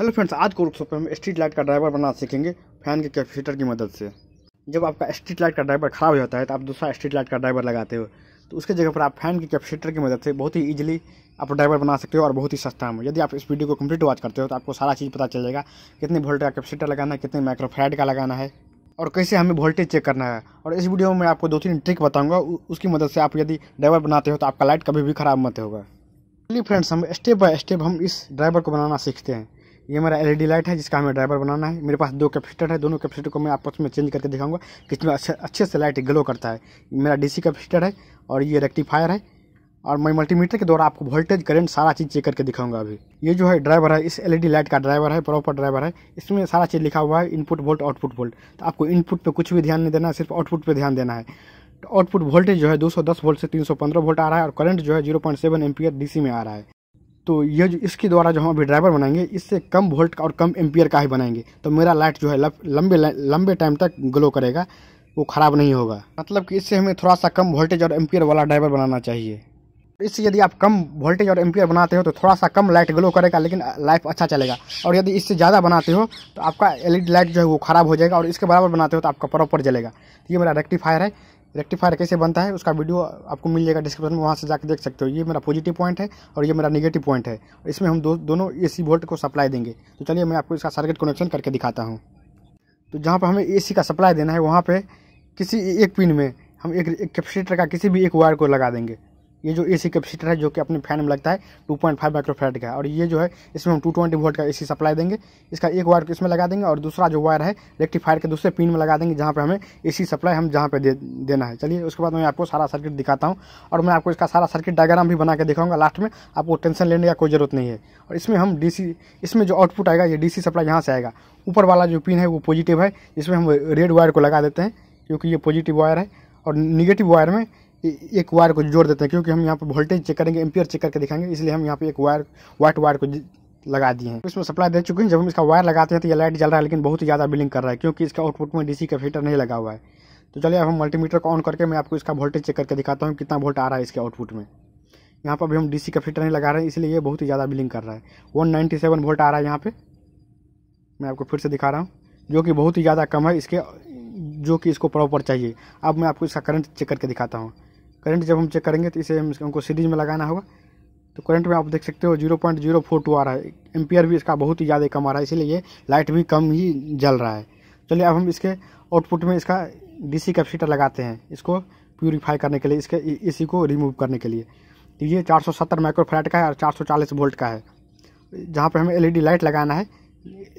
hello friends आज को workshop में हम स्ट्रीट लाइट का ड्राइवर बनाना सीखेंगे फैन के कैपेसिटर की मदद से जब आपका स्ट्रीट लाइट का ड्राइवर ख़राब हो जाता है तो आप दूसरा स्ट्रीट लाइट का ड्राइवर लगाते हो तो उसके जगह पर आप फैन के कैपेसिटर की मदद से बहुत ही ईजिली आप ड्राइवर बना सकते हो और बहुत ही सस्ता है यदि आप इस वीडियो को कंप्लीट वॉच करते हो तो आपको सारा चीज़ पता चल जाएगा कितने वोल्ट का कैपेसिटर लगाना है कितने माइक्रोफेड का लगाना है और कैसे हमें वोल्टेज चेक करना है और इस वीडियो में मैं आपको दो तीन ट्रिक बताऊंगा उसकी मदद से आप यदि ड्राइवर बनाते हो तो आपका लाइट कभी भी ख़राब मत होगा चलिए फ्रेंड्स हम स्टेप बाय स्टेप हम इस ड्राइवर को बनाना सीखते हैं ये मेरा एलईडी लाइट e है जिसका हमें ड्राइवर बनाना है मेरे पास दो कैपेसिटर है दोनों कैपेसिटर को मैं आपस में चेंज करके दिखाऊंगा किसमें अच्छे अच्छे से लाइट ग्लो करता है मेरा डीसी कैपेसिटर है और ये रेक्टिफायर है और मैं मल्टीमीटर के द्वारा आपको वोल्टेज करंट सारा चीज़ चेक करके दिखाऊंगा अभी ये जो है ड्राइवर है इस एलईडी लाइट e का ड्राइवर है प्रॉपर ड्राइवर है इसमें सारा चीज़ लिखा हुआ है इनपुट वोल्ट आउटपुट वोल्ट तो आपको इनपुट पे कुछ भी ध्यान नहीं देना है सिर्फ आउटपुट पे ध्यान देना है तो आउटपुट वोल्टेज जो है दो वोल्ट से तीन वोल्ट आ रहा है और करंट जो है जीरो पॉइंट डीसी में आ रहा है तो ये जो इसके द्वारा जो हम अभी ड्राइवर बनाएंगे इससे कम वोल्ट और कम एम्पियर का ही बनाएंगे तो मेरा लाइट जो है लंबे लंबे टाइम तक ग्लो करेगा वो ख़राब नहीं होगा मतलब कि इससे हमें थोड़ा सा कम वोल्टेज और एम्पियर वाला ड्राइवर बनाना चाहिए इससे यदि आप कम वोल्टेज और एम्पियर बनाते हो तो थोड़ा सा कम लाइट ग्लो करेगा लेकिन लाइफ अच्छा चलेगा और यदि इससे ज़्यादा बनाते हो तो आपका एलईडी लाइट जो है वो ख़राब हो जाएगा और इसके बराबर बनाते हो तो आपका प्रॉपर जलेगा तो ये मेरा रेक्टिफायर है रेक्टिफायर कैसे बनता है उसका वीडियो आपको मिल जाएगा डिस्क्रिप्शन में वहाँ से जाकर देख सकते हो ये मेरा पॉजिटिव पॉइंट है और ये मेरा नेगेटिव पॉइंट है इसमें हम दो, दोनों ए वोल्ट को सप्लाई देंगे तो चलिए मैं आपको इसका सर्किट कनेक्शन करके दिखाता हूँ तो जहाँ पर हमें ए का सप्लाई देना है वहाँ पर किसी एक पिन में हम एक, एक कैपेसिटर का किसी भी एक वायर को लगा देंगे ये जो एसी कैपेसिटर है जो कि अपने फैन में लगता है 2.5 पॉइंट फाइव माइक्रोफेट का और ये जो है इसमें हम 220 ट्वेंटी वोल्ट का एसी सप्लाई देंगे इसका एक वायर इसमें लगा देंगे और दूसरा जो वायर है रेक्टिफायर के दूसरे पिन में लगा देंगे जहाँ पर हमें ए सप्लाई हम जहाँ पर दे, देना है चलिए उसके बाद मैं आपको सारा सर्किट दिखाता हूँ और मैं आपको इसका सारा सर्किट डायग्राम भी बना के दिखाऊंगा लास्ट में आपको टेंशन लेने का कोई ज़रूरत नहीं है और इसमें हम डी इसमें जो आउटपुट आएगा ये डी सप्लाई यहाँ से आएगा ऊपर वाला जो पिन है वो पॉजिटिव है इसमें हम रेड वायर को लगा देते हैं क्योंकि ये पॉजिटिव वायर है और निगेटिव वायर में एक वायर को जोड़ देते हैं क्योंकि हम यहाँ पर वोल्टेज चेक करेंगे एम्पियर चेक करके दिखाएंगे इसलिए हम यहाँ पर एक वायर व्हाइट वायर को लगा दिए हैं इसमें सप्लाई दे चुके हैं जब हम इसका वायर लगाते हैं तो ये लाइट जल रहा है लेकिन बहुत ही ज़्यादा बिलिंग कर रहा है क्योंकि इसका आउटपुट में डीसी फिल्टर नहीं लगा हुआ है तो चलिए अब हम मल्टीमीटर को ऑन करके मैं आपको इसका वोल्टेज चेक करके दिखाता हूँ कितना वोल्ट आ रहा है इसके आउटपुट में यहाँ पर अभी हम डीसी फिल्टर नहीं लगा रहे हैं इसलिए ये बहुत ही ज़्यादा बिलिंग कर रहा है वन वोल्ट आ रहा है यहाँ पर मैं आपको फिर से दिखा रहा हूँ जो कि बहुत ही ज़्यादा कम है इसके जो कि इसको प्रॉपर चाहिए अब मैं आपको इसका करंट चेक करके दिखाता हूँ करंट जब हम चेक करेंगे तो इसे हमको सीरीज में लगाना होगा तो करंट में आप देख सकते हो zero point zero four two आ रहा है एम्पियर भी इसका बहुत ही ज़्यादा कम आ रहा है इसीलिए लाइट भी कम ही जल रहा है चलिए अब हम इसके आउटपुट में इसका डीसी कैपेसिटर लगाते हैं इसको प्योरीफाई करने के लिए इसके एसी को रिमूव करने के लिए तो ये सत्तर माइक्रोफ्लैट का है और चालीस वोल्ट का है जहाँ पर हमें डी लाइट लगाना है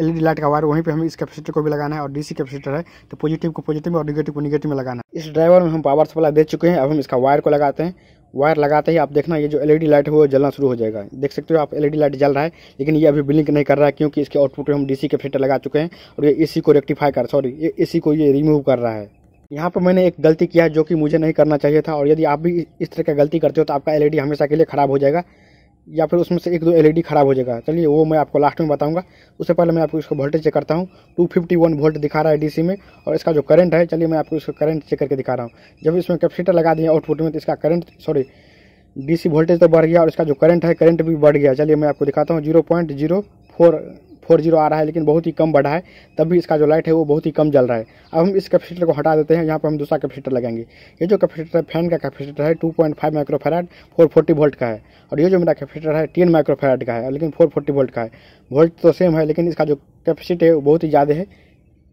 एल ई लाइट का वायर वहीं पे हमें इस कैपेसिटर को भी लगाना है और डीसी कैपेसिटर है तो पॉजिटिव को पॉजिटिव में और निगेटिव को निगेटिव में लगाना है इस ड्राइवर में हम पावर सप्लाई दे चुके हैं अब हम इसका वायर को लगाते हैं वायर लगाते ही आप देखना ये जो एलईडी लाइट है वो जलना शुरू हो जाएगा देख सकते हो आप एलईडी लाइट जल रहा है लेकिन ये अभी ब्लिंक नहीं कर रहा है क्योंकि इसके आउटपुट में हम डीसी कैपेसिटर लगा चुके हैं और ये एसी को रेक्टिफाई कर सॉरी ये एसी को ये रिमूव कर रहा है यहाँ पर मैंने एक गलती किया जो कि मुझे नहीं करना चाहिए था और यदि आप भी इस तरह की गलती करते हो तो आपका डी हमेशा के लिए ख़राब हो जाएगा या फिर उसमें से एक दो एलईडी e खराब हो जाएगा चलिए वो मैं आपको लास्ट में बताऊंगा उससे पहले मैं आपको इसको वोल्टेज चेक करता हूँ 251 वोल्ट दिखा रहा है डीसी में और इसका जो करंट है चलिए मैं आपको इसको करंट चेक करके दिखा रहा हूँ जब इसमें कैपेसिटर लगा दिए आउटपुट में तो इसका करंट सॉरी डीसी वोल्टेज तो बढ़ गया और इसका जो करंट है करंट भी बढ़ गया चलिए मैं आपको दिखाता हूँ zero point zero four four zero आ रहा है लेकिन बहुत ही कम बढ़ा है तब भी इसका जो लाइट है वो बहुत ही कम जल रहा है अब हम इस कैपेसिटर को हटा देते हैं यहाँ पर हम दूसरा कैपेसिटर लगाएंगे ये जो कैपेसिटर है फैन का कैपेसिटर है two point five microfarad four forty volt का है और ये जो मेरा कैपेसिटर है टेन माइक्रोफेराड का है लेकिन फोर फोर्टी वोल्ट का है वोल्ट तो सेम है लेकिन इसका जो कैपेसिटी है वो बहुत ही ज़्यादा है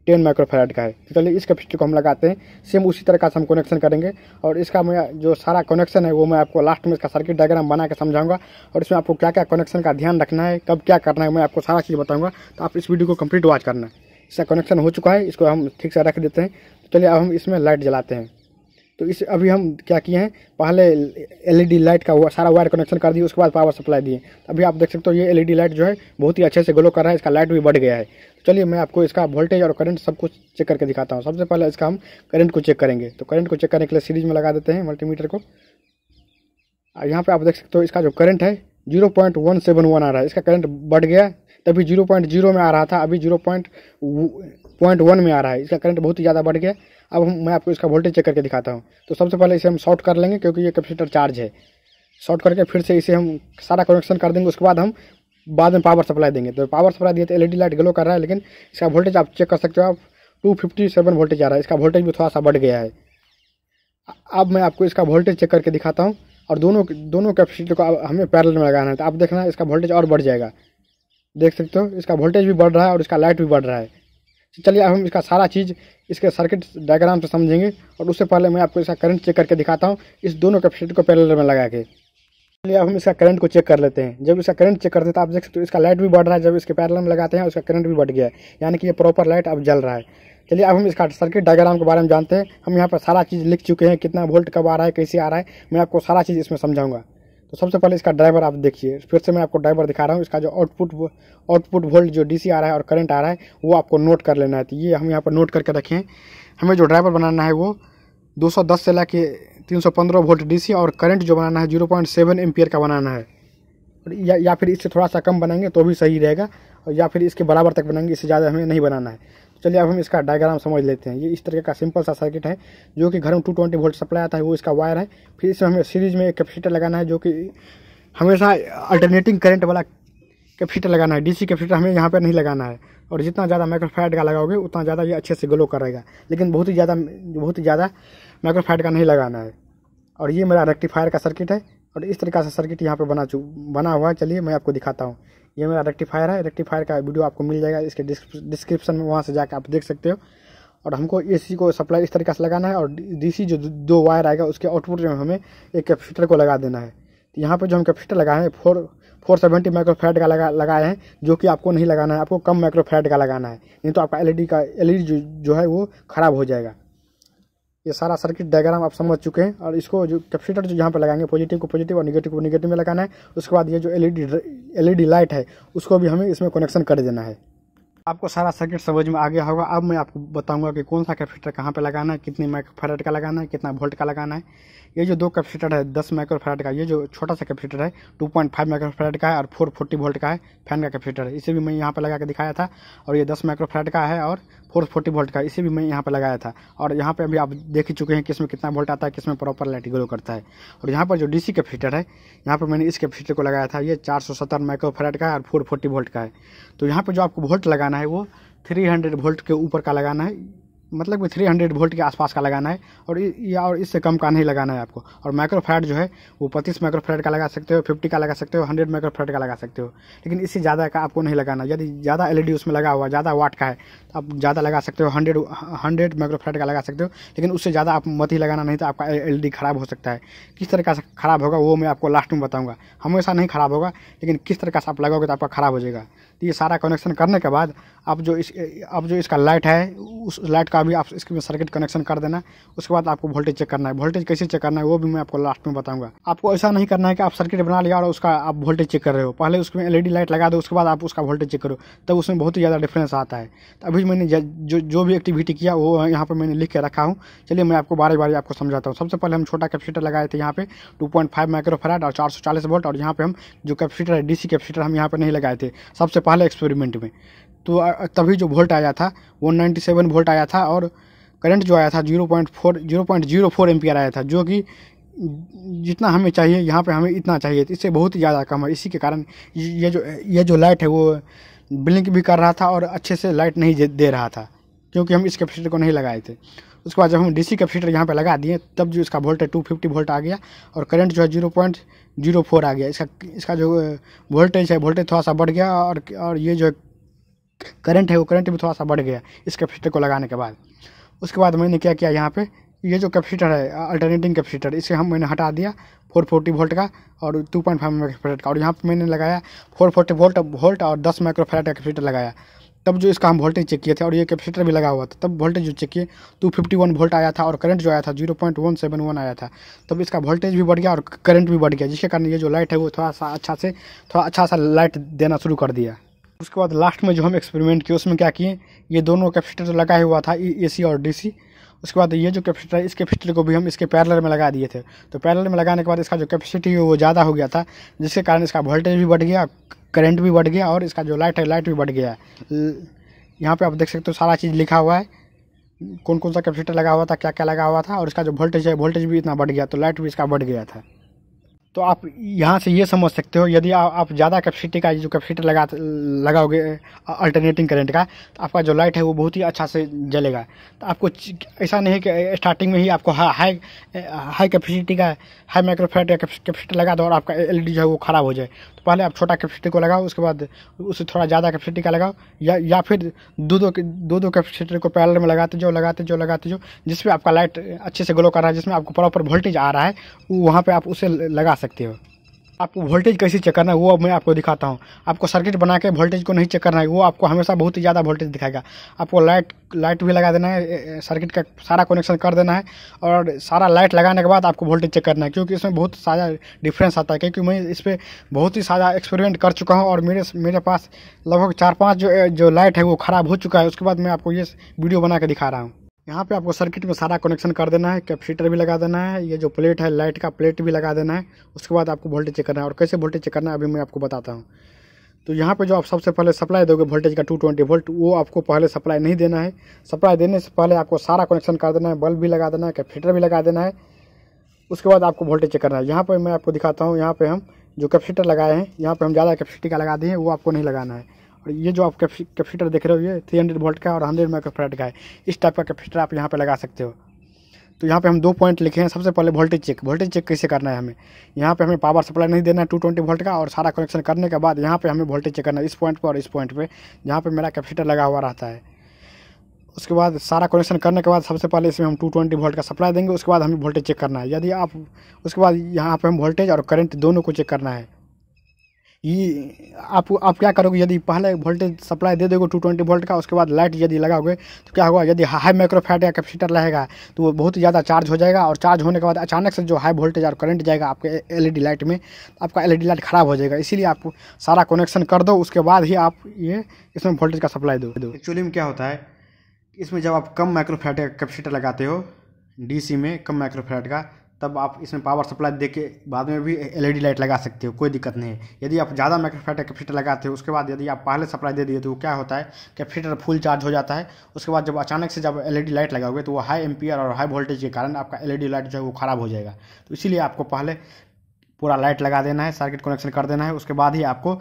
टेन माइक्रोफेराइड का है तो चलिए इस कैपेसिटर को हम लगाते हैं सेम उसी तरह का हम कनेक्शन करेंगे और इसका मैं जो सारा कनेक्शन है वो मैं आपको लास्ट में इसका सर्किट डायग्राम बना के समझाऊंगा और इसमें आपको क्या क्या कनेक्शन का ध्यान रखना है कब क्या करना है मैं आपको सारा चीज़ बताऊँगा तो आप इस वीडियो को कंप्लीट वॉच करना है इसका कनेक्शन हो चुका है इसको हम ठीक से रख देते हैं तो चलिए अब हम इसमें लाइट जलाते हैं तो इस अभी हम क्या किए हैं पहले एलईडी लाइट e का हुआ सारा वायर कनेक्शन कर दिए उसके बाद पावर सप्लाई दिए अभी आप देख सकते हो ये एलईडी लाइट e जो है बहुत ही अच्छे से ग्लो कर रहा है इसका लाइट भी बढ़ गया है तो चलिए मैं आपको इसका वोल्टेज और करंट सब कुछ चेक करके दिखाता हूँ सबसे पहले इसका हम करंट को चेक करेंगे तो करंट को चेक करने के लिए सीरीज में लगा देते हैं मल्टीमीटर को और यहाँ पर आप देख सकते हो इसका जो करंट है zero point one seven one आ रहा है इसका करंट बढ़ गया तभी जीरो पॉइंट जीरो में आ रहा था अभी जीरो पॉइंट पॉइंट वन में आ रहा है इसका करंट बहुत ही ज़्यादा बढ़ गया अब हम मैं आपको इसका वोल्टेज चेक करके दिखाता हूँ तो सबसे पहले इसे हम शॉर्ट कर लेंगे क्योंकि ये कैपेसिटर चार्ज है शॉर्ट करके फिर से इसे हम सारा कनेक्शन कर देंगे उसके बाद हम बाद में पावर सप्लाई देंगे तो पावर सप्लाई दिए तो एल लाइट ग्लो कर रहा है लेकिन इसका वोल्टेज आप चेक कर सकते हो आप टू फिफ्टी सेवन वोल्टेज आ रहा है इसका वोल्टेज भी थोड़ा सा बढ़ गया है अब मैं आपको इसका वोल्टेज चेक करके दिखाता हूँ और दोनों दोनों कैपेसिटी को हमें पैरल में लगाना है तो आप देखना इसका वोल्टेज और बढ़ जाएगा देख सकते हो इसका वोल्टेज भी बढ़ रहा है और इसका लाइट भी बढ़ रहा है चलिए अब हम इसका सारा चीज़ इसके सर्किट डायग्राम से समझेंगे और उससे पहले मैं आपको इसका करंट चेक करके दिखाता हूँ इस दोनों कैपेसिटर को पैरेलल में लगा के चलिए अब हम इसका करंट को चेक कर लेते हैं जब इसका करंट चेक करते हैं तो आप देख सकते हो इसका लाइट भी बढ़ रहा है जब इसके पैरेलल में लगाते हैं उसका करंट भी बढ़ गया है यानी कि ये प्रॉपर लाइट अब जल रहा है चलिए अब हम इसका सर्किट डायग्राम के बारे में जानते हैं हम यहाँ पर सारा चीज़ लिख चुके हैं कितना वोल्ट कब आ रहा है कैसे आ रहा है मैं आपको सारा चीज़ इसमें समझाऊंगा तो सबसे पहले इसका ड्राइवर आप देखिए फिर से मैं आपको ड्राइवर दिखा रहा हूँ इसका जो आउटपुट आउटपुट वोल्ट जो डीसी आ रहा है और करंट आ रहा है वो आपको नोट कर लेना है तो ये हम यहाँ पर नोट करके रखें हमें जो ड्राइवर बनाना है वो 210 से ला के तीन वोल्ट डीसी और करंट जो बनाना है जीरो पॉइंट का बनाना है या या फिर इससे थोड़ा सा कम बनाएंगे तो भी सही रहेगा और या फिर इसके बराबर तक बनाएंगे इससे ज़्यादा हमें नहीं बनाना है चलिए अब हम इसका डायग्राम समझ लेते हैं ये इस तरह का सिंपल सा सर्किट है जो कि घर में टू ट्वेंटी वोल्ट सप्लाई आता है वो इसका वायर है फिर इसमें हमें सीरीज में एक कैपेसिटर लगाना है जो कि हमेशा अल्टरनेटिंग करंट वाला कैपेसिटर लगाना है डीसी कैपेसिटर हमें यहाँ पर नहीं लगाना है और जितना ज़्यादा माइक्रोफाइड का लगाओगे उतना ज़्यादा ये अच्छे से ग्लो करेगा लेकिन बहुत ही ज़्यादा बहुत ही ज़्यादा माइक्रोफाइड का नहीं लगाना है और ये मेरा रेक्टिफायर का सर्किट है और इस तरीका से सर्किट यहाँ पर बना चु बना हुआ है चलिए मैं आपको दिखाता हूँ ये मेरा रेक्टिफायर है रेक्टिफायर का वीडियो आपको मिल जाएगा इसके डिस्क्रिप्शन में वहाँ से जाकर आप देख सकते हो और हमको एसी को सप्लाई इस तरीके से लगाना है और डीसी जो दो वायर आएगा उसके आउटपुट में हमें एक कैपेसिटर को लगा देना है तो यहाँ पर जो हम कैपेसिटर लगाए हैं फोर फोर सेवेंटी माइक्रोफैट का लगा लगाए हैं जो कि आपको नहीं लगाना है आपको कम माइक्रोफैट का लगाना है नहीं तो आपका एलईडी का एलईडी जो, जो है वो ख़राब हो जाएगा ये सारा सर्किट डायग्राम आप समझ चुके हैं और इसको जो कैपेसिटर जो यहाँ पर लगाएंगे पॉजिटिव को पॉजिटिव और निगेटिव को निगेटिव में लगाना है उसके बाद ये जो एल ई लाइट है उसको भी हमें इसमें कनेक्शन कर देना है आपको सारा सर्किट समझ में आ गया होगा अब मैं आपको बताऊंगा कि कौन सा कैपेसिटर कहाँ पे लगाना है कितने माइक्रोफैरेड का लगाना है कितना वोल्ट का लगाना है ये जो दो कैपेसिटर है दस माइक्रोफैरेड का ये जो छोटा सा कैपेसिटर है टू पॉइंट फाइव माइक्रोफैरेड का है और फोर फोर्टी वोल्ट का है फैन का कैपेसिटर है इसे भी मैं यहाँ पर लगा के दिखाया था और ये दस माइक्रोफैरेड का है और फोर फोर्टी वोल्ट का इसे भी मैं यहाँ पर लगाया था और यहाँ पर अभी आप देख ही चुके हैं कि इसमें कितना वोल्ट आता है किसमें प्रॉपर लाइट ग्लो करता है और यहाँ पर जो डी सी कैपेसिटर है यहाँ पर मैंने इस कैपेसिटर को लगाया था ये चार सौ सत्तर माइक्रोफेरेट का है और फोर फोर्टी वोल्ट का है तो यहाँ पर जो आपको वोल्ट लगाना है वो थ्री हंड्रेड वोल्ट के ऊपर का लगाना है मतलब कि 300 वोल्ट के आसपास का लगाना है और या और इससे कम का नहीं लगाना है आपको और माइक्रोफ्राइड जो है वो पच्चीस माइक्रोफ्राइड का लगा सकते हो फिफ्टी का लगा सकते हो हंड्रेड माइक्रोफ्राइड का लगा सकते हो लेकिन इससे ज़्यादा का आपको नहीं लगाना यदि ज़्यादा एल e उसमें लगा हुआ ज़्यादा वाट का है तो आप ज़्यादा लगा सकते हो हंड्रेड हंड्रेड माइक्रोफ्राइड का लगा सकते हो लेकिन उससे ज़्यादा आप मत ही लगाना नहीं तो आपका एल ख़राब हो सकता है किस तरह का ख़राब होगा वो मैं आपको लास्ट में बताऊँगा हमेशा नहीं ख़राब होगा लेकिन किस तरह से आप लगाओगे तो आपका ख़राब हो जाएगा तो ये सारा कनेक्शन करने के बाद अब जो इस अब जो इसका लाइट है उस लाइट का भी आप इसके में सर्किट कनेक्शन कर देना उसके बाद आपको वोल्टेज चेक करना है वोल्टेज कैसे चेक करना है वो भी मैं आपको लास्ट में बताऊंगा आपको ऐसा नहीं करना है कि आप सर्किट बना लिया और उसका आप वोल्टेज चेक कर रहे हो पहले उसमें एल लाइट लगा दो उसके बाद आप उसका वोल्टेज चेक करो तब उसमें बहुत ही ज़्यादा डिफरेंस आता है तो अभी मैंने जो जो भी एक्टिविटी किया वो यहाँ पर मैंने लिख के रखा हूँ चलिए मैं आपको बारी बारी आपको समझाता हूँ सबसे पहले हम छोटा कैपेसिटर लगाए थे यहाँ पे फाइव माइक्रोफैराड और चार चालीस वोल्ट और यहाँ पर हम जो कैपेसिटर है डी सी हम यहाँ पर नहीं लगाए थे सबसे पहले एक्सपेरिमेंट में तो तभी जो वोल्ट आया था 197 वोल्ट आया था और करंट जो आया था 0.4 0.04 एम्पियर आया था जो कि जितना हमें चाहिए यहाँ पे हमें इतना चाहिए इससे बहुत ही ज़्यादा कम है इसी के कारण ये जो ये जो लाइट है वो ब्लिंक भी कर रहा था और अच्छे से लाइट नहीं दे रहा था क्योंकि हम इस कैपेसिटर को नहीं लगाए थे उसके बाद जब हम डीसी कैपेसिटर यहाँ पे लगा दिए तब जो इसका वोल्ट है टू फिफ्टी वोल्ट आ गया और करंट जो है जीरो पॉइंट जीरो फोर आ गया इसका इसका जो वोल्टेज है वोल्टेज थोड़ा सा बढ़ गया और और ये जो करंट है वो करंट भी थोड़ा सा बढ़ गया इस कैपेसिटर को लगाने के बाद उसके बाद मैंने क्या किया यहाँ पर ये जो कैपेसिटर है अल्टरनेटिंग कैपेसिटर इसे हम मैंने हटा दिया फोर फोर्टी वोल्ट का और टू पॉइंट फाइव का और यहाँ पर मैंने लगाया फोर फोर्टी वोल्ट वोल्ट और दस माइक्रोफेरेट का कैपेसिटर लगाया तब जो इसका हम वोल्टेज चेक किए थे और ये कैपेसिटर भी लगा हुआ था तब वोल्टेज जो चेक किए टू फिफ्टी वन वोल्ट आया था और करंट जो आया था zero point one seven one आया था तब इसका वोल्टेज भी बढ़ गया और करंट भी बढ़ गया जिसके कारण ये जो लाइट है वो थोड़ा सा अच्छा से थोड़ा अच्छा सा लाइट देना शुरू कर दिया उसके बाद लास्ट में जो हम एक्सपेरिमेंट किए उसमें क्या किए ये दोनों कैपेसिटर लगा हुआ था ए e, और डी उसके बाद ये जो कैपेसिटर है इस कैपेसिटर को भी हम इसके पैरलर में लगा दिए थे तो पैरलर में लगाने के बाद इसका जो कैपेसिटी है वो ज़्यादा हो गया था जिसके कारण इसका वोल्टेज भी बढ़ गया करंट भी बढ़ गया और इसका जो लाइट है लाइट भी बढ़ गया यहाँ पे आप देख सकते हो सारा चीज़ लिखा हुआ है कौन कौन सा कैपेसिटर लगा हुआ था क्या क्या लगा हुआ था और इसका जो वोल्टेज है वोल्टेज भी इतना बढ़ गया तो लाइट भी इसका बढ़ गया था तो आप यहाँ से ये समझ सकते हो यदि आ, आप ज़्यादा कैपेसिटी का जो कैपेसिटी लगा लगाओगे अल्टरनेटिंग करंट का तो आपका जो लाइट है वो बहुत ही अच्छा से जलेगा तो आपको ऐसा नहीं कि स्टार्टिंग में ही आपको हाई हाई कैपेसिटी का हाई माइक्रोफेट का कैपेसिटी लगा दो और आपका एल जो है वो ख़राब हो जाए तो पहले आप छोटा कैपेसिटी को लगाओ उसके बाद उससे थोड़ा ज़्यादा कैपेसिटी का लगाओ या या फिर दो दो दो दो कैपेसिटी को पैरल में लगाते जो लगाते जो लगाते जो जिसमें आपका लाइट अच्छे से ग्लो कर रहा है जिसमें आपको प्रॉपर वोल्टेज आ रहा है वहाँ पर आप उसे लगा सकते हो आपको वोल्टेज कैसे चेक करना है वो मैं आपको दिखाता हूँ आपको सर्किट बना के वोल्टेज को नहीं चेक करना है वो आपको हमेशा बहुत ही ज़्यादा वोल्टेज दिखाएगा आपको लाइट लाइट भी लगा देना है सर्किट का सारा कनेक्शन कर देना है और सारा लाइट लगाने के बाद आपको वोल्टेज चेक करना है क्योंकि इसमें बहुत सारा डिफरेंस आता है क्योंकि मैं इस पर बहुत ही सारा एक्सपेरिमेंट कर चुका हूँ और मेरे मेरे पास लगभग चार पाँच जो जो लाइट है वो ख़राब हो चुका है उसके बाद मैं आपको ये वीडियो बना के दिखा रहा हूँ यहाँ पे आपको सर्किट में सारा कनेक्शन कर देना है कैपेसिटर भी लगा देना है ये जो प्लेट है लाइट का प्लेट भी लगा देना है उसके बाद आपको वोल्टेज चेक करना है और कैसे वोल्टेज चेक करना है अभी मैं आपको बताता हूँ तो यहाँ पे जो आप सबसे पहले सप्लाई दोगे वोल्टेज का 220 वोल्ट वो आपको पहले सप्लाई नहीं देना है सप्लाई देने से पहले आपको सारा कनेक्शन कर देना है बल्ब भी लगा देना है कैपेसिटर भी लगा देना है उसके बाद आपको वोल्टेज चेक करना है यहाँ पर मैं आपको दिखाता हूँ यहाँ पर हम जो कैपेसिटर लगाए हैं यहाँ पर हम ज़्यादा कैपेसिटी का लगा दिए हैं वो आपको नहीं लगाना है और ये जो आप कैपेसिटर देख रहे हो ये थ्री हंड्रेड वोल्ट का और हंड्रेड माइक्रोफैरेड का है इस टाइप का कैपेसिटर आप यहाँ पे लगा सकते हो तो यहाँ पे हम दो पॉइंट लिखे हैं सबसे पहले वोल्टेज चेक वोल्टेज चेक कैसे करना है हमें यहाँ पे हमें पावर सप्लाई नहीं देना है टू ट्वेंटी वोल्ट का और सारा कनेक्शन करने के बाद यहाँ पे हमें वोल्टेज चेक करना है इस पॉइंट पर और इस पॉइंट पर जहाँ पर मेरा कैपेसिटर लगा हुआ रहता है उसके बाद सारा कनेक्शन करने के बाद सबसे पहले इसमें हम टू ट्वेंटी वोल्ट का सप्लाई देंगे उसके बाद हमें वोल्टेज चेक करना है यदि आप उसके बाद यहाँ पर हम वोल्टेज और करंट दोनों को चेक करना है ये आप आप क्या करोगे यदि पहले वोल्टेज सप्लाई दे दोगे टू ट्वेंटी वोल्ट का उसके बाद लाइट यदि लगाओगे तो क्या होगा यदि हाई माइक्रोफैट या कैपेसिटर रहेगा तो वो बहुत ही ज़्यादा चार्ज हो जाएगा और चार्ज होने के बाद अचानक से जो हाई वोल्टेज और करंट जाएगा आपके एलईडी लाइट में आपका एलईडी लाइट ख़राब हो जाएगा इसीलिए आप सारा कनेक्शन कर दो उसके बाद ही आप ये इसमें वोल्टेज का सप्लाई दो एक्चुअली में क्या होता है इसमें जब आप कम माइक्रोफैट या कैपेसिटर लगाते हो डी में कम माइक्रोफैट का तब आप इसमें पावर सप्लाई दे के बाद में भी एल लाइट लगा सकते हो कोई दिक्कत नहीं है यदि आप ज़्यादा माइक्रोफैट कैपेसिटर लगाते हो उसके बाद यदि आप पहले सप्लाई दे दिए तो क्या होता है कैपेसिटर फुल चार्ज हो जाता है उसके बाद जब अचानक से जब एल लाइट लगाओगे तो वो हाई एम्पियर और हाई वोल्टेज के कारण आपका एल लाइट जो है वो खराब हो जाएगा तो इसीलिए आपको पहले पूरा लाइट लगा देना है सर्किट कनेक्शन कर देना है उसके बाद ही आपको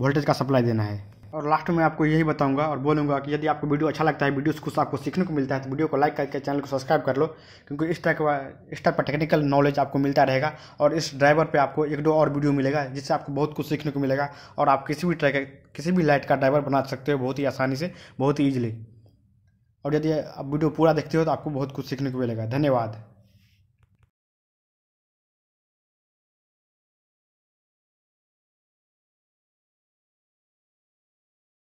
वोल्टेज का सप्लाई देना है और लास्ट में आपको यही बताऊंगा और बोलूंगा कि यदि आपको वीडियो अच्छा लगता है वीडियो से कुछ आपको सीखने को मिलता है तो वीडियो को लाइक करके चैनल को सब्सक्राइब कर लो क्योंकि इस टाइप का इस टाइप का टेक्निकल नॉलेज आपको मिलता रहेगा और इस ड्राइवर पे आपको एक दो और वीडियो मिलेगा जिससे आपको बहुत कुछ सीखने को मिलेगा और आप किसी भी ट्रैक किसी भी लाइट का ड्राइवर बना सकते हो बहुत ही आसानी से बहुत ही ईजिली और यदि आप वीडियो पूरा देखते हो तो आपको बहुत कुछ सीखने को मिलेगा धन्यवाद